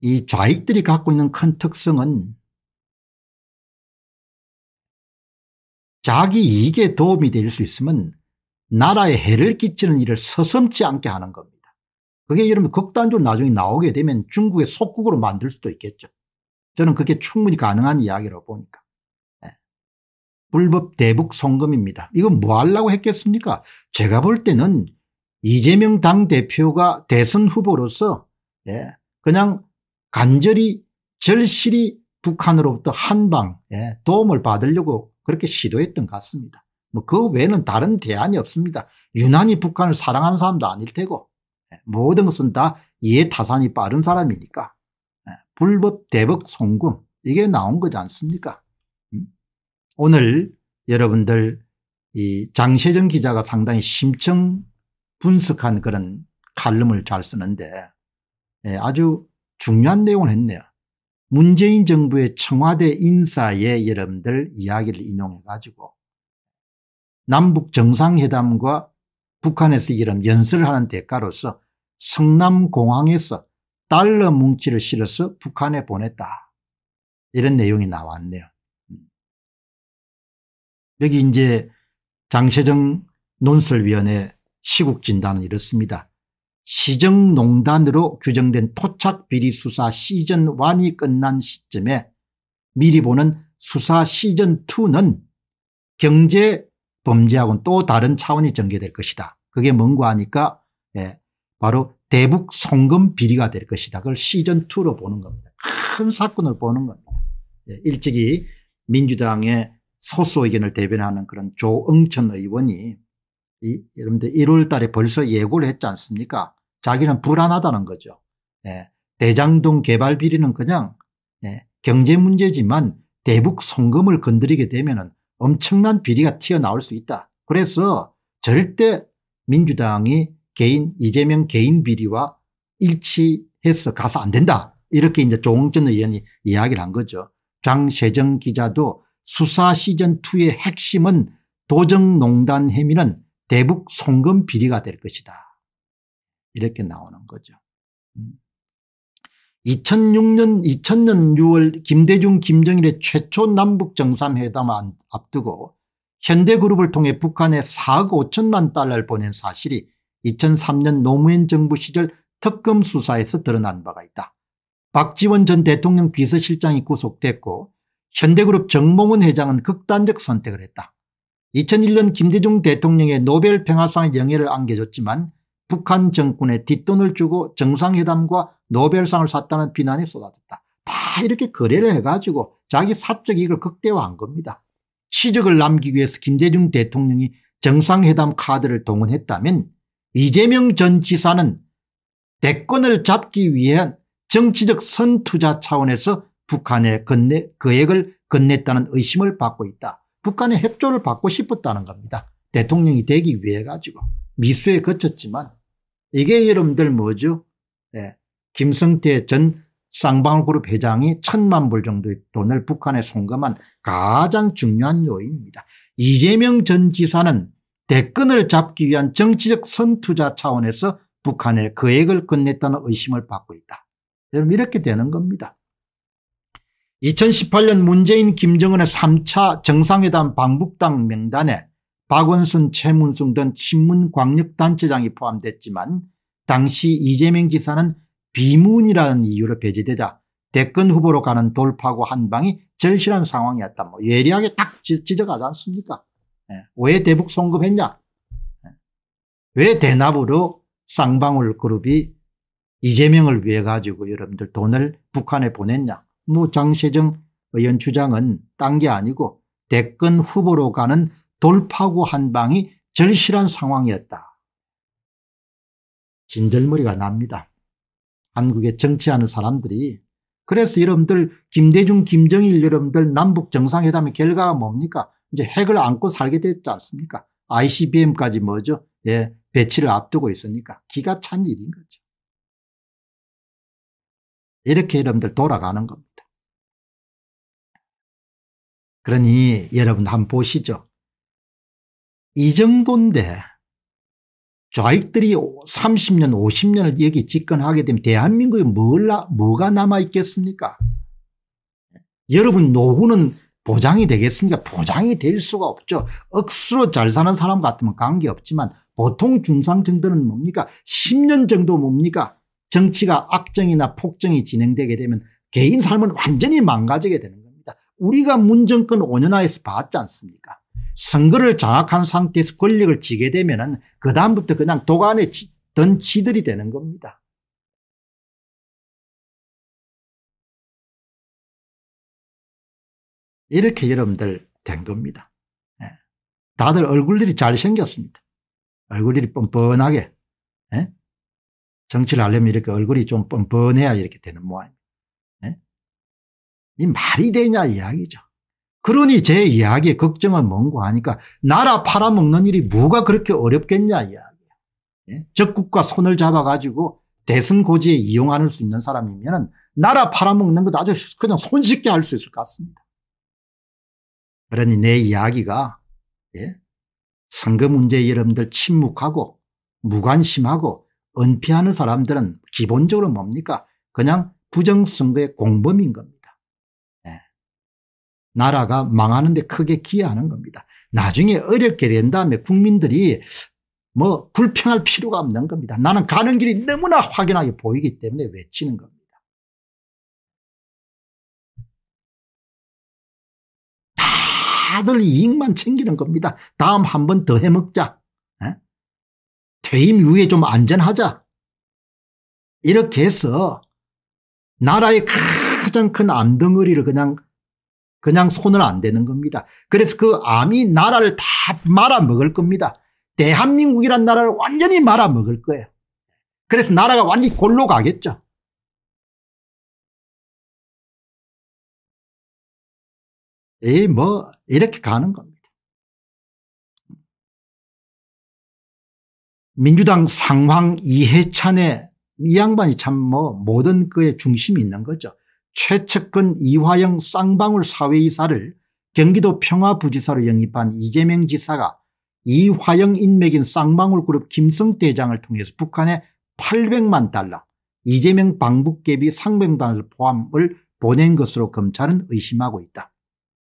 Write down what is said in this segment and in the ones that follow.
이 좌익들이 갖고 있는 큰 특성은 자기 이익에 도움이 될 수 있으면 나라에 해를 끼치는 일을 서슴지 않게 하는 겁니다. 그게 여러분 극단적으로 나중에 나오게 되면 중국의 속국으로 만들 수도 있겠죠. 저는 그게 충분히 가능한 이야기라고 보니까. 네. 불법 대북 송금입니다. 이건 뭐 하려고 했겠습니까? 제가 볼 때는 이재명 당대표가 대선 후보로서 네. 그냥 간절히 절실히 북한으로부터 한방 예, 도움을 받으려고 그렇게 시도했던 것 같습니다. 뭐 그 외에는 다른 대안이 없습니다. 유난히 북한을 사랑하는 사람도 아닐 테고 예, 모든 것은 다 이해타산이 빠른 사람이니까 예, 불법 대북 송금 이게 나온 거지 않습니까? 음? 오늘 여러분들 이 장세정 기자가 상당히 심층 분석한 그런 칼럼을 잘 쓰는데 아주 중요한 내용을 했네요. 문재인 정부의 청와대 인사의 여러분들 이야기를 인용해 가지고 남북 정상회담과 북한에서 이런 연설하는 을 대가로서 성남공항에서 달러 뭉치를 실어서 북한에 보냈다. 이런 내용이 나왔네요. 음. 여기 이제 장세정 논설위원회 시국진단은 이렇습니다. 시정농단으로 규정된 토착비리수사 시즌1이 끝난 시점에 미리 보는 수사 시즌2는 경제 범죄하고는 또 다른 차원이 전개될 것이다. 그게 뭔가 하니까 예, 바로 대북 송금 비리가 될 것이다. 그걸 시즌2로 보는 겁니다. 큰 사건을 보는 겁니다. 예, 일찍이 민주당의 소수 의견을 대변하는 그런 조응천 의원이 이, 여러분들 1월 달에 벌써 예고를 했지 않습니까? 자기는 불안하다는 거죠. 예. 대장동 개발 비리는 그냥 예. 경제 문제지만 대북 송금을 건드리게 되면 엄청난 비리가 튀어나올 수 있다. 그래서 절대 민주당이 개인 이재명 개인 비리와 일치해서 가서 안 된다. 이렇게 이제 조홍천 의원이 이야기를 한 거죠. 장세정 기자도 수사 시즌2의 핵심은 도정농단 혐의는 대북 송금 비리가 될 것이다. 이렇게 나오는 거죠. 2006년 2000년 6월 김대중 김정일의 최초 남북 정상회담 앞두고 현대그룹을 통해 북한에 4억 5천만 달러를 보낸 사실이 2003년 노무현 정부 시절 특검 수사에서 드러난 바가 있다. 박지원 전 대통령 비서실장이 구속됐고 현대그룹 정몽은 회장은 극단적 선택을 했다. 2001년 김대중 대통령의 노벨 평화상 영예를 안겨줬지만 북한 정권에 뒷돈을 주고 정상회담과 노벨상을 샀다는 비난이 쏟아졌다. 다 이렇게 거래를 해가지고 자기 사적 이익을 극대화한 겁니다. 시적을 남기기 위해서 김대중 대통령이 정상회담 카드를 동원했다면 이재명 전 지사는 대권을 잡기 위한 정치적 선투자 차원에서 북한에 건네, 거액을 그 건넸다는 의심을 받고 있다. 북한의 협조를 받고 싶었다는 겁니다. 대통령이 되기 위해 가지고 미수에 거쳤지만 이게 여러분들 뭐죠? 예. 김성태 전 쌍방울그룹 회장이 천만 불 정도의 돈을 북한에 송금한 가장 중요한 요인입니다. 이재명 전 지사는 대권을 잡기 위한 정치적 선투자 차원에서 북한에 거액을 그 건넸다는 의심을 받고 있다. 여러분 이렇게 되는 겁니다. 2018년 문재인 김정은의 3차 정상회담 방북당 명단에 박원순 최문순등 친문광역단체장이 포함됐지만 당시 이재명 기사는 비문이라는 이유로 배제되자 대권 후보로 가는 돌파구 한방이 절실한 상황이었다. 뭐 예리하게 딱 지적하지 않습니까? 예. 왜 대북 송금했냐? 예. 왜 대납으로 쌍방울 그룹이 이재명을 위해 가지고 여러분들 돈을 북한에 보냈냐? 뭐 장세정 의원 주장은 딴 게 아니고 대권 후보로 가는 돌파구 한 방이 절실한 상황이었다. 진절머리가 납니다. 한국에 정치하는 사람들이 그래서 여러분들 김대중 김정일 여러분들 남북 정상회담의 결과가 뭡니까 이제 핵을 안고 살게 됐지 않습니까 ICBM까지 뭐죠 예, 배치를 앞두고 있으니까 기가 찬 일인 거죠. 이렇게 여러분들 돌아가는 겁니다. 그러니 여러분 한번 보시죠. 이 정도인데 좌익들이 30년 50년을 여기 집권하게 되면 대한민국에 뭘, 뭐가 남아있겠습니까 여러분 노후는 보장이 되겠습니까 보장이 될 수가 없죠 억수로 잘 사는 사람 같으면 관계없지만 보통 중상 정도는 뭡니까 10년 정도 뭡니까 정치가 악정이나 폭정이 진행되게 되면 개인 삶은 완전히 망가지게 되는 겁니다 우리가 문정권 5년하에서 봤지 않습니까 선거를 장악한 상태에서 권력을 지게 되면 그 다음부터 그냥 도안에 던 지들이 되는 겁니다. 이렇게 여러분들 된 겁니다. 예. 다들 얼굴들이 잘생겼습니다. 얼굴들이 뻔뻔하게 예? 정치를 하려면 이렇게 얼굴이 좀 뻔뻔해야 이렇게 되는 모양입니다. 예? 이 말이 되냐 이야기죠. 그러니 제이야기에 걱정은 뭔고 하니까 나라 팔아먹는 일이 뭐가 그렇게 어렵겠냐 이야기야. 예? 적국과 손을 잡아가지고 대승고지에 이용할 수 있는 사람이면 나라 팔아먹는 것도 아주 그냥 손쉽게 할 수 있을 것 같습니다. 그러니 내 이야기가 예? 선거 문제 여러분들 침묵하고 무관심하고 은폐하는 사람들은 기본적으로 뭡니까? 그냥 부정선거의 공범인 겁니다. 나라가 망하는 데 크게 기여하는 겁니다. 나중에 어렵게 된 다음에 국민들이 뭐 불평할 필요가 없는 겁니다. 나는 가는 길이 너무나 확연하게 보이기 때문에 외치는 겁니다. 다들 이익만 챙기는 겁니다. 다음 한 번 더 해먹자. 에? 퇴임 이후에 좀 안전하자. 이렇게 해서 나라의 가장 큰 암덩어리를 그냥 그냥 손을 안 대는 겁니다. 그래서 그 암이 나라를 다 말아먹을 겁니다. 대한민국이란 나라를 완전히 말아먹을 거예요. 그래서 나라가 완전히 골로 가겠죠. 에이 뭐 이렇게 가는 겁니다. 민주당 상황 이해찬의 이 양반이 참 뭐 모든 그의 중심이 있는 거죠. 최측근 이화영 쌍방울 사회이사를 경기도 평화부지사로 영입한 이재명 지사가 이화영 인맥인 쌍방울그룹 김성대장을 통해서 북한에 800만 달러 이재명 방북개비 상병단을 포함을 보낸 것으로 검찰은 의심하고 있다.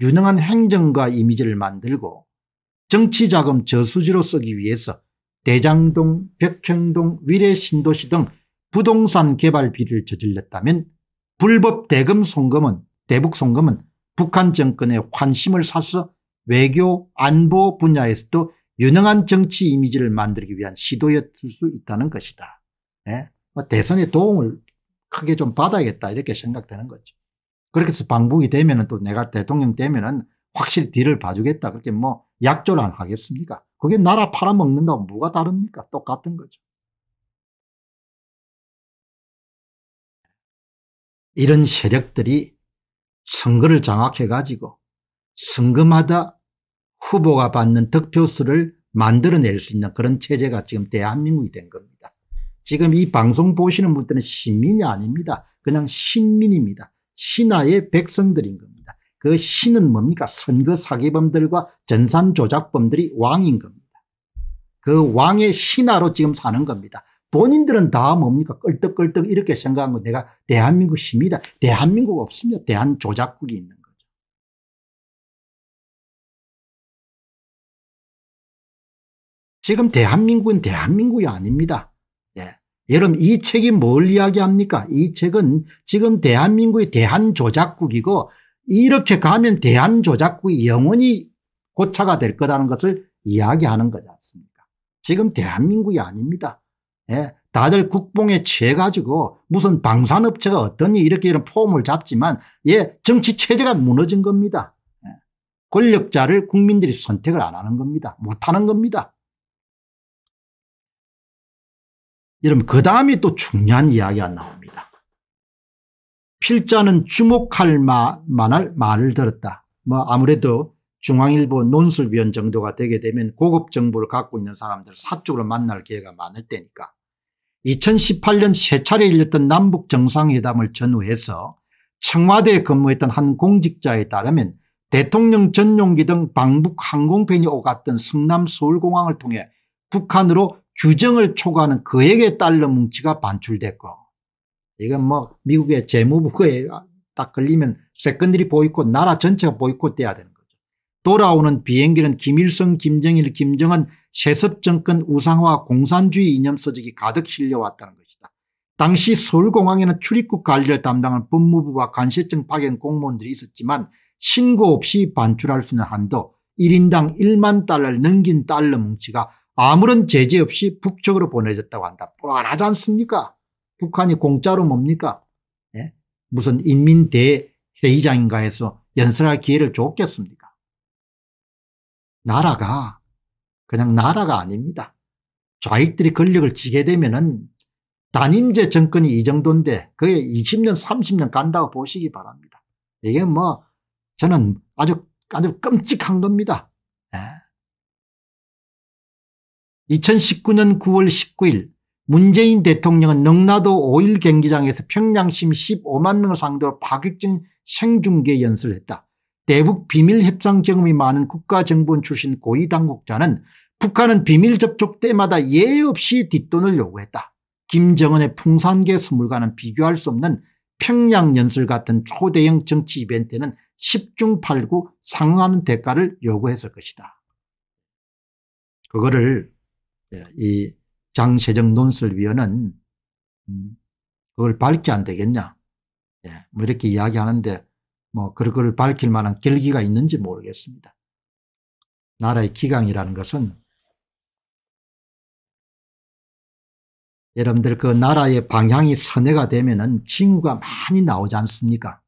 유능한 행정과 이미지를 만들고 정치자금 저수지로 쓰기 위해서 대장동, 백형동, 위례신도시 등 부동산 개발비를 저질렀다면 불법 대금 송금은 대북 송금은 북한 정권의 환심을 사서 외교 안보 분야에서도 유능한 정치 이미지를 만들기 위한 시도였을 수 있다는 것이다. 네? 예? 뭐 대선에 도움을 크게 좀 받아야겠다 이렇게 생각되는 거죠. 그렇게 해서 방북이 되면 또 내가 대통령 되면 확실히 뒤를 봐주겠다. 그렇게 뭐 약조를 하겠습니까? 그게 나라 팔아먹는 거하고 뭐가 다릅니까? 똑같은 거죠. 이런 세력들이 선거를 장악해 가지고 선거마다 후보가 받는 득표수를 만들어낼 수 있는 그런 체제가 지금 대한민국이 된 겁니다. 지금 이 방송 보시는 분들은 시민이 아닙니다. 그냥 신민입니다. 신하의 백성들인 겁니다. 그 신은 뭡니까? 선거 사기범들과 전산 조작범들이 왕인 겁니다. 그 왕의 신하로 지금 사는 겁니다. 본인들은 다 뭡니까? 끌떡끌떡 이렇게 생각한 건 내가 대한민국 심이다. 대한민국 없으면 대한 조작국이 있는 거죠. 지금 대한민국은 대한민국이 아닙니다. 예. 여러분 이 책이 뭘 이야기합니까? 이 책은 지금 대한민국의 대한조작국이고 이렇게 가면 대한조작국이 영원히 고차가 될 거라는 것을 이야기하는 거지 않습니까? 지금 대한민국이 아닙니다. 예. 다들 국뽕에 취해 가지고 무슨 방산업체가 어떠니 이렇게 이런 포문을 잡지만 예 정치 체제가 무너진 겁니다. 예. 권력자를 국민들이 선택을 안 하는 겁니다. 못하는 겁니다. 여러분 그 다음이 또 중요한 이야기가 나옵니다. 필자는 주목할 만할 말을 들었다. 뭐 아무래도 중앙일보 논술위원 정도가 되게 되면 고급 정보를 갖고 있는 사람들 사적으로 만날 기회가 많을 때니까 2018년 세 차례 일렸던 남북 정상회담을 전후해서 청와대에 근무했던 한 공직자에 따르면 대통령 전용기 등 방북 항공편이 오갔던 성남 서울공항을 통해 북한으로 규정을 초과하는 거액의 달러 뭉치가 반출됐고 이건 뭐 미국의 재무부에 딱 걸리면 세컨들이 보이고 나라 전체가 보이고돼야 됩니다. 돌아오는 비행기는 김일성 김정일 김정은 세습정권 우상화 공산주의 이념 서적이 가득 실려왔다는 것이다. 당시 서울공항에는 출입국 관리를 담당한 법무부와 간세청 파견 공무원들이 있었지만 신고 없이 반출할 수 있는 한도 1인당 1만 달러를 넘긴 달러 뭉치가 아무런 제재 없이 북쪽으로 보내졌다고 한다. 뻔하지 않습니까? 북한이 공짜로 뭡니까? 예? 무슨 인민대회의장인가 해서 연설할 기회를 줬겠습니까? 나라가 그냥 나라가 아닙니다. 좌익들이 권력을 쥐게 되면은 단임제 정권이 이 정도인데 그게 20년 30년 간다고 보시기 바랍니다. 이게 뭐 저는 아주 아주 끔찍한 겁니다. 네. 2019년 9월 19일 문재인 대통령은 능라도 5일 경기장에서 평양심 15만 명을 상대로 파격적인 생중계 연설을 했다. 대북 비밀 협상 경험이 많은 국가정보원 출신 고위 당국자는 북한은 비밀 접촉 때마다 예의 없이 뒷돈을 요구했다. 김정은의 풍산계 스물과는 비교할 수 없는 평양 연설 같은 초대형 정치 이벤트는 10중 8구 상응하는 대가를 요구했을 것이다. 그거를 예, 이 장세정 논설위원은 음, 그걸 밝게 안 되겠냐 예, 뭐 이렇게 이야기하는데 뭐 그걸 밝힐 만한 결기가 있는지 모르겠습니다. 나라의 기강이라는 것은 여러분들 그 나라의 방향이 선회가 되면은 징후가 많이 나오지 않습니까?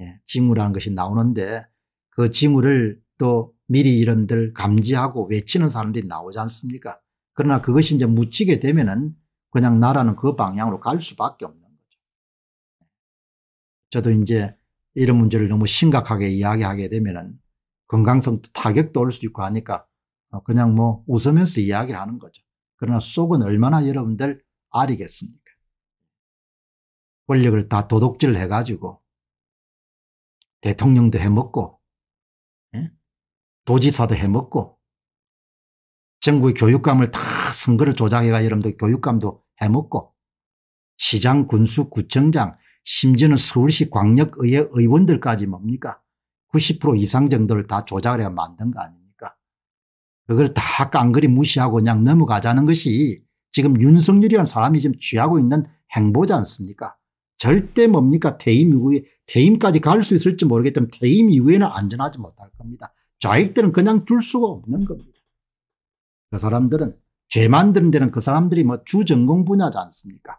예, 징후라는 것이 나오는데 그 징후를 또 미리 이름들 감지하고 외치는 사람들이 나오지 않습니까? 그러나 그것이 이제 묻히게 되면은 그냥 나라는 그 방향으로 갈 수밖에 없는 거죠. 저도 이제 이런 문제를 너무 심각하게 이야기하게 되면은 건강성도 타격도 올 수 있고 하니까 어, 그냥 뭐 웃으면서 이야기를 하는 거죠. 그러나 속은 얼마나 여러분들 알이겠습니까? 권력을 다 도둑질 해가지고 대통령도 해먹고 예? 도지사도 해먹고 정부의 교육감을 다 선거를 조작해가 여러분들 교육감도 해먹고 시장, 군수, 구청장 심지어는 서울시 광역의회 의원들까지 뭡니까 90% 이상 정도를 다 조작을 해 만든 거 아닙니까 그걸 다 깡그리 무시하고 그냥 넘어가자는 것이 지금 윤석열이란 사람이 지금 취하고 있는 행보지 않습니까 절대 뭡니까 퇴임 이후에 퇴임까지 갈 수 있을지 모르겠지만 퇴임 이후에는 안전하지 못할 겁니다 좌익들은 그냥 둘 수가 없는 겁니다 그 사람들은 죄 만드는 데는 그 사람들이 뭐 주전공 분야지 않습니까